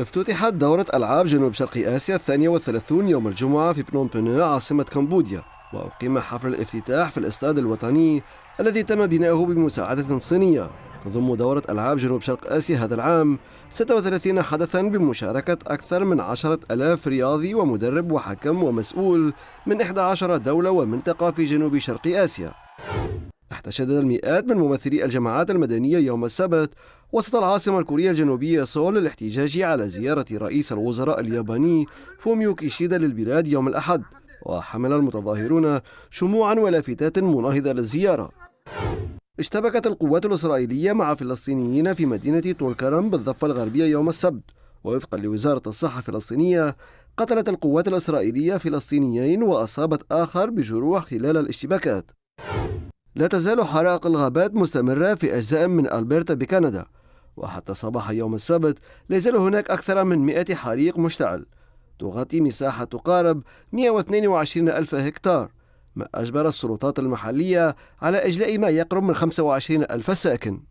افتتحت دورة ألعاب جنوب شرق آسيا الثانية والثلاثون يوم الجمعة في بنوم بنو عاصمة كمبوديا وأقيم حفل الافتتاح في الاستاد الوطني الذي تم بناؤه بمساعدة صينية تضم دورة ألعاب جنوب شرق آسيا هذا العام 36 حدثا بمشاركة أكثر من 10 ألاف رياضي ومدرب وحكم ومسؤول من 11 دولة ومنطقة في جنوب شرق آسيا احتشد المئات من ممثلي الجماعات المدنية يوم السبت وسط العاصمة الكورية الجنوبية سول للاحتجاج على زيارة رئيس الوزراء الياباني فوميو كيشيدا للبلاد يوم الأحد وحمل المتظاهرون شموعا ولافتات مناهضة للزيارة اشتبكت القوات الإسرائيلية مع فلسطينيين في مدينة طولكرم بالضفة الغربية يوم السبت ووفقا لوزارة الصحة الفلسطينية قتلت القوات الإسرائيلية فلسطينيين وأصابت آخر بجروح خلال الاشتباكات لا تزال حرائق الغابات مستمرة في أجزاء من ألبرتا بكندا وحتى صباح يوم السبت لا يزال هناك أكثر من 100 حريق مشتعل تغطي مساحة تقارب 122 ألف هكتار ما أجبر السلطات المحلية على إجلاء ما يقرب من 25 ألف ساكن